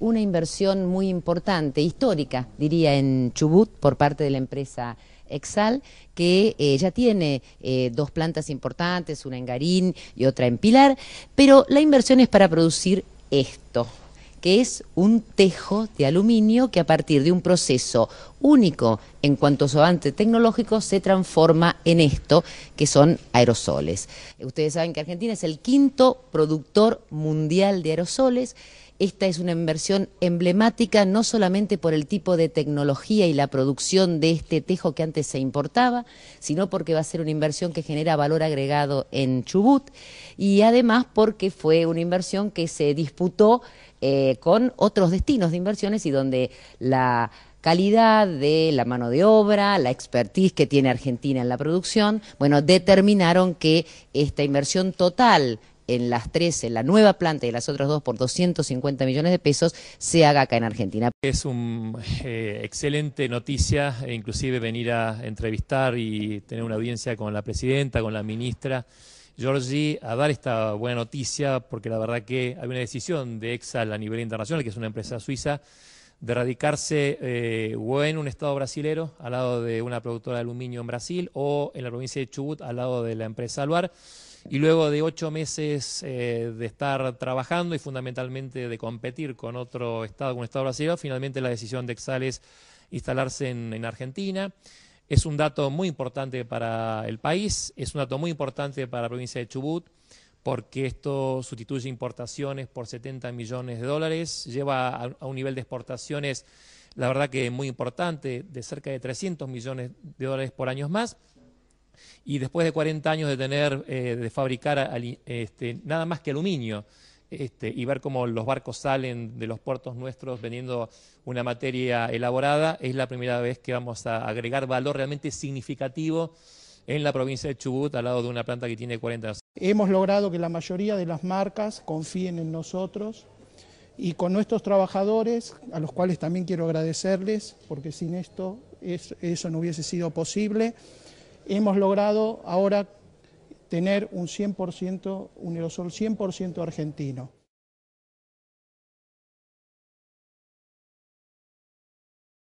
una inversión muy importante, histórica, diría, en Chubut por parte de la empresa Exal, que eh, ya tiene eh, dos plantas importantes, una en Garín y otra en Pilar, pero la inversión es para producir esto que es un tejo de aluminio que a partir de un proceso único en cuanto a su avance tecnológico se transforma en esto, que son aerosoles. Ustedes saben que Argentina es el quinto productor mundial de aerosoles. Esta es una inversión emblemática no solamente por el tipo de tecnología y la producción de este tejo que antes se importaba, sino porque va a ser una inversión que genera valor agregado en Chubut y además porque fue una inversión que se disputó eh, con otros destinos de inversiones y donde la calidad de la mano de obra, la expertise que tiene Argentina en la producción, bueno, determinaron que esta inversión total en las 13, en la nueva planta y las otras dos por 250 millones de pesos, se haga acá en Argentina. Es una eh, excelente noticia, e inclusive venir a entrevistar y tener una audiencia con la presidenta, con la ministra. Georgie, a dar esta buena noticia, porque la verdad que hay una decisión de Exa, a nivel internacional, que es una empresa suiza, de radicarse eh, o en un estado brasilero, al lado de una productora de aluminio en Brasil, o en la provincia de Chubut, al lado de la empresa Aluar. Y luego de ocho meses eh, de estar trabajando y fundamentalmente de competir con otro estado, con un estado brasileño, finalmente la decisión de es instalarse en Argentina. Es un dato muy importante para el país, es un dato muy importante para la provincia de Chubut porque esto sustituye importaciones por 70 millones de dólares, lleva a, un nivel de exportaciones, la verdad que muy importante, de cerca de 300 millones de dólares por año más. Y después de 40 años de tener, eh, de fabricar este, nada más que aluminio, este, y ver cómo los barcos salen de los puertos nuestros vendiendo una materia elaborada, es la primera vez que vamos a agregar valor realmente significativo en la provincia de Chubut, al lado de una planta que tiene 40 Hemos logrado que la mayoría de las marcas confíen en nosotros y con nuestros trabajadores, a los cuales también quiero agradecerles, porque sin esto eso no hubiese sido posible, hemos logrado ahora tener un 100%, un aerosol 100% argentino.